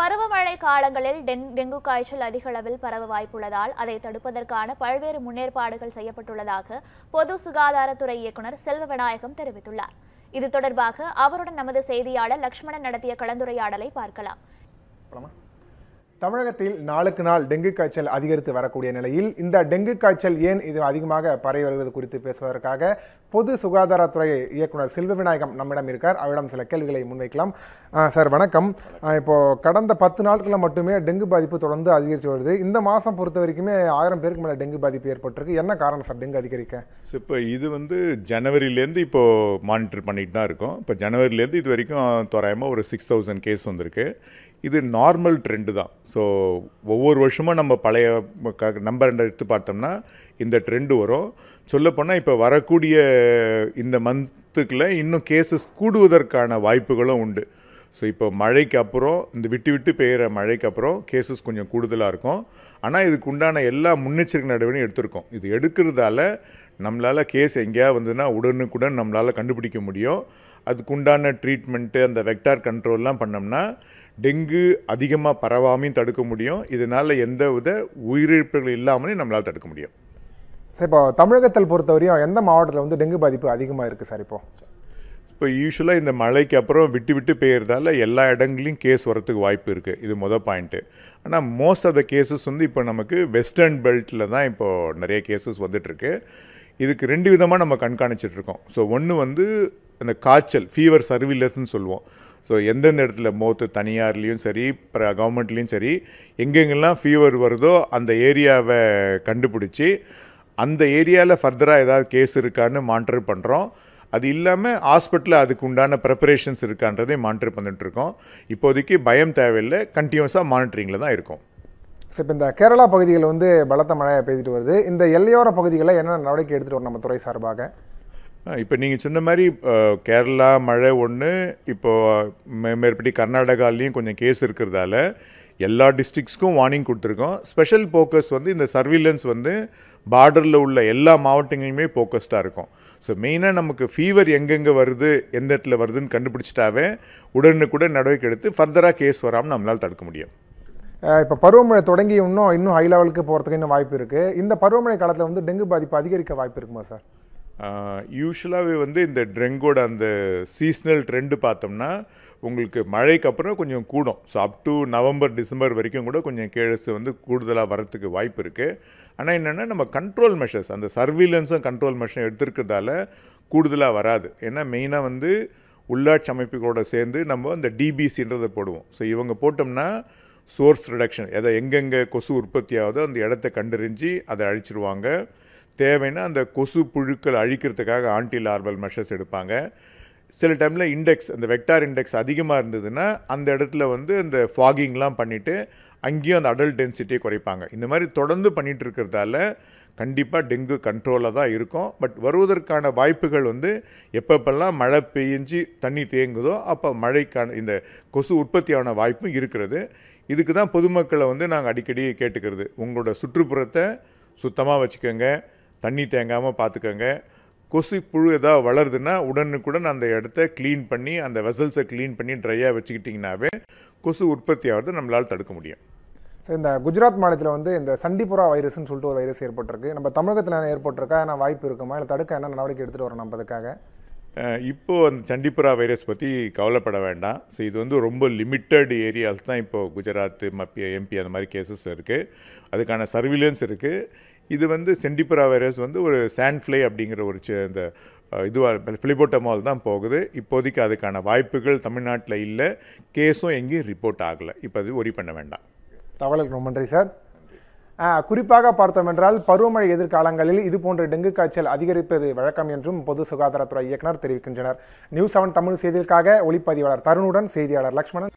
பருவமழை காலங்களில் டெங்கு காய்ச்சல் அதிக அளவில் பரவ வாய்ப்புள்ளதால் அதை தடுப்பதற்கான பல்வேறு முன்னேற்பாடுகள் செய்யப்பட்டுள்ளதாக பொது சுகாதாரத்துறை இயக்குநர் செல்வ விநாயகம் தெரிவித்துள்ளார் இது தொடர்பாக அவருடன் நமது செய்தியாளர் லக்ஷ்மணன் நடத்திய கலந்துரையாடலை பார்க்கலாம் தமிழகத்தில் நாளுக்கு நாள் டெங்கு காய்ச்சல் அதிகரித்து வரக்கூடிய நிலையில் இந்த டெங்கு காய்ச்சல் ஏன் இது அதிகமாக பரவி வருவது குறித்து பேசுவதற்காக பொது சுகாதாரத்துறை இயக்குனர் செல்வ விநாயகம் நம்மிடம் இருக்கார் அவரிடம் சில கேள்விகளை முன்வைக்கலாம் சார் வணக்கம் இப்போ கடந்த பத்து நாட்களில் மட்டுமே டெங்கு பாதிப்பு தொடர்ந்து அதிகரித்து வருது இந்த மாதம் பொறுத்த வரைக்குமே ஆயிரம் பேருக்கு மேலே டெங்கு பாதிப்பு ஏற்பட்டிருக்கு என்ன காரணம் சார் டெங்கு அதிகரிக்க இப்போ இது வந்து ஜனவரிலேருந்து இப்போ மானிட்டர் பண்ணிட்டு தான் இருக்கும் இப்போ ஜனவரிலேருந்து இது வரைக்கும் தோராயமாக ஒரு சிக்ஸ் தௌசண்ட் கேஸ் வந்திருக்கு இது நார்மல் ட்ரெண்டு தான் ஸோ ஒவ்வொரு வருஷமும் நம்ம பழைய நம்பர் எடுத்து பார்த்தோம்னா இந்த ட்ரெண்டு வரும் சொல்லப்போனால் இப்போ வரக்கூடிய இந்த மந்த்துக்குள்ள இன்னும் கேசஸ் கூடுவதற்கான வாய்ப்புகளும் உண்டு ஸோ இப்போ மழைக்கு அப்புறம் இந்த விட்டு விட்டு பெய்கிற மழைக்கு அப்புறம் கேசஸ் கொஞ்சம் கூடுதலாக இருக்கும் ஆனால் இதுக்கு உண்டான எல்லா முன்னெச்சரிக்கை நடவடிக்கையும் எடுத்திருக்கோம் இது எடுக்கிறதால நம்மளால் கேஸ் எங்கேயா வந்ததுன்னா உடனுக்குடன் நம்மளால் கண்டுபிடிக்க முடியும் அதுக்குண்டான ட்ரீட்மெண்ட்டு அந்த வெக்டார் கண்ட்ரோல்லாம் பண்ணோம்னா டெங்கு அதிகமாக பரவாமையும் தடுக்க முடியும் இதனால் எந்த வித உயிரிழப்புகள் இல்லாமலையும் நம்மளால் தடுக்க முடியும் சார் இப்போ தமிழகத்தில் பொறுத்தவரையும் எந்த மாவட்டத்தில் வந்து டெங்கு பாதிப்பு அதிகமாக இருக்குது சார் இப்போது இப்போ யூஸ்வலாக இந்த மழைக்கு அப்புறம் விட்டு விட்டு பெய்யறதால எல்லா இடங்களையும் கேஸ் வரத்துக்கு வாய்ப்பு இருக்குது இது மொதல் பாயிண்ட்டு ஆனால் மோஸ்ட் ஆஃப் த கேசஸ் வந்து இப்போ நமக்கு வெஸ்டர்ன் பெல்ட்டில் தான் இப்போது நிறைய கேசஸ் வந்துட்டுருக்கு இதுக்கு ரெண்டு விதமாக நம்ம கண்காணிச்சிட்ருக்கோம் ஸோ ஒன்று வந்து அந்த காய்ச்சல் ஃபீவர் சர்வீலர்ஸ்ன்னு சொல்லுவோம் ஸோ எந்தெந்த இடத்துல மோத்து தனியார்லேயும் சரி கவர்மெண்ட்லேயும் சரி எங்கெங்கெல்லாம் ஃபீவர் வருதோ அந்த ஏரியாவை கண்டுபிடிச்சி அந்த ஏரியாவில் ஃபர்தராக ஏதாவது கேஸ் இருக்கான்னு மானிட்டர் பண்ணுறோம் அது இல்லாமல் ஹாஸ்பிட்டலில் அதுக்கு உண்டான ப்ரிப்பரேஷன்ஸ் இருக்கான்றதையும் மானிட்டர் பண்ணிட்டுருக்கோம் இப்போதைக்கு பயம் தேவையில்லை கண்டினியூஸாக மானிட்டரிங்கில் தான் இருக்கும் இப்போ இந்த கேரளா பகுதிகளில் வந்து பலத்த மழை பெய்துட்டு வருது இந்த எல்லையோர பகுதிகளில் என்னென்ன நடவடிக்கை எடுத்துகிட்டு வரும் நம்ம துறை சார்பாக இப்போ நீங்கள் சொன்ன மாதிரி கேரளா மழை ஒன்று இப்போது மேற்படி கர்நாடகாலேயும் கொஞ்சம் கேஸ் இருக்கிறதால எல்லா டிஸ்ட்ரிக்ஸ்க்கும் வார்னிங் கொடுத்துருக்கோம் ஸ்பெஷல் ஃபோக்கஸ் வந்து இந்த சர்வீலன்ஸ் வந்து பார்டரில் உள்ள எல்லா மாவட்டங்களையுமே ஃபோக்கஸ்டாக இருக்கும் ஸோ மெயினாக நமக்கு ஃபீவர் எங்கெங்கே வருது எந்த இடத்துல வருதுன்னு கண்டுபிடிச்சிட்டாவே உடனுக்குடன் நடவடிக்கை எடுத்து ஃபர்தராக கேஸ் வராமல் நம்மளால் தடுக்க முடியும் இப்போ பருவமழை தொடங்கி இன்னும் இன்னும் ஹை லெவலுக்கு போகிறதுக்கு இன்னும் வாய்ப்பு இருக்குது இந்த பருவமழை காலத்தில் வந்து டெங்கு பாதிப்பு அதிகரிக்க வாய்ப்பு இருக்குமா சார் யூஸ்வலாகவே வந்து இந்த டெங்கோட அந்த சீஸ்னல் ட்ரெண்டு பார்த்தோம்னா உங்களுக்கு மழைக்கு அப்புறம் கொஞ்சம் கூடும் so up to November December வரைக்கும் கூட கொஞ்சம் கேழசு வந்து கூடுதலாக வரத்துக்கு வாய்ப்பு இருக்குது ஆனால் என்னென்னா நம்ம கண்ட்ரோல் மெஷர்ஸ் அந்த சர்வீலன்ஸும் கண்ட்ரோல் மெஷரும் எடுத்திருக்கிறதால கூடுதலாக வராது ஏன்னா மெயினாக வந்து உள்ளாட்சி அமைப்புகளோட சேர்ந்து நம்ம அந்த டிபிசின்றதை போடுவோம் ஸோ இவங்க போட்டோம்னா சோர்ஸ் ரிடக்ஷன் எதை எங்கெங்கே கொசு உற்பத்தி ஆகுதோ அந்த இடத்த கண்டறிஞ்சு அதை அழிச்சிருவாங்க தேவைன்னா அந்த கொசு புழுக்கள் அழிக்கிறதுக்காக ஆன்டி லார்வல் மெஷர்ஸ் எடுப்பாங்க சில டைமில் இண்டெக்ஸ் அந்த வெக்டார் இண்டெக்ஸ் அதிகமாக இருந்ததுன்னா அந்த இடத்துல வந்து இந்த ஃபாகிங்லாம் பண்ணிவிட்டு அங்கேயும் அந்த அடல்ட் டென்சிட்டியை குறைப்பாங்க இந்த மாதிரி தொடர்ந்து பண்ணிகிட்டு இருக்கிறதால கண்டிப்பாக டெங்கு கண்ட்ரோலில் தான் இருக்கும் பட் வருவதற்கான வாய்ப்புகள் வந்து எப்பப்பெல்லாம் மழை பெய்ஞ்சி தண்ணி தேங்குதோ அப்போ மழைக்கான இந்த கொசு உற்பத்தியான வாய்ப்பும் இருக்கிறது இதுக்கு தான் பொதுமக்களை வந்து நாங்கள் அடிக்கடி கேட்டுக்கிறது உங்களோட சுற்றுப்புறத்தை சுத்தமாக வச்சுக்கோங்க தண்ணி தேங்காமல் பார்த்துக்கோங்க கொசு புழு ஏதாவது வளருதுன்னா உடனுக்குடன் அந்த இடத்த க்ளீன் பண்ணி அந்த வெசல்ஸை க்ளீன் பண்ணி ட்ரையாக வச்சுக்கிட்டிங்கனாவே கொசு உற்பத்தி ஆகிறது நம்மளால் தடுக்க முடியும் இந்த குஜராத் மாநிலத்தில் வந்து இந்த சண்டிபுரா வைரஸ்ன்னு சொல்லிட்டு ஒரு வைரஸ் ஏற்பட்டிருக்கு நம்ம தமிழகத்தில் ஏற்பட்டிருக்கா ஏன்னா வாய்ப்பு இருக்குமா இல்லை தடுக்க என்ன நடவடிக்கை எடுத்துகிட்டு வரணும் நம்ம அதுக்காக இப்போது அந்த சண்டிப்புரா வைரஸ் பற்றி கவலைப்பட வேண்டாம் ஸோ இது வந்து ரொம்ப லிமிட்டட் ஏரியாஸ் தான் இப்போது குஜராத் மப்பிய எம்பி அந்த மாதிரி கேசஸ் இருக்குது அதுக்கான சர்விலன்ஸ் இருக்குது இது வந்து செண்டிப்புரா வைரஸ் வந்து ஒரு சாண்ட்ஃப்ளை அப்படிங்கிற ஒரு இந்த இதுவாக ஃபிலிபோட்டமால் தான் போகுது இப்போதைக்கு அதுக்கான வாய்ப்புகள் தமிழ்நாட்டில் இல்லை கேஸும் எங்கேயும் ரிப்போர்ட் ஆகலை இப்போ அது ஒரி பண்ண வேண்டாம் தகவலுக்கு ரொம்ப நன்றி சார் குறிப்பாக பார்த்தோம் என்றால் பருவமழை எதிர்காலங்களில் இது போன்ற டெங்கு காய்ச்சல் அதிகரிப்பது வழக்கம் என்றும் பொது சுகாதாரத்துறை இயக்குனர் தெரிவிக்கின்றனர் நியூஸ் செவன் தமிழ் செய்திகளுக்காக ஒளிப்பதிவாளர் தருணுடன் செய்தியாளர் லக்ஷ்மணன்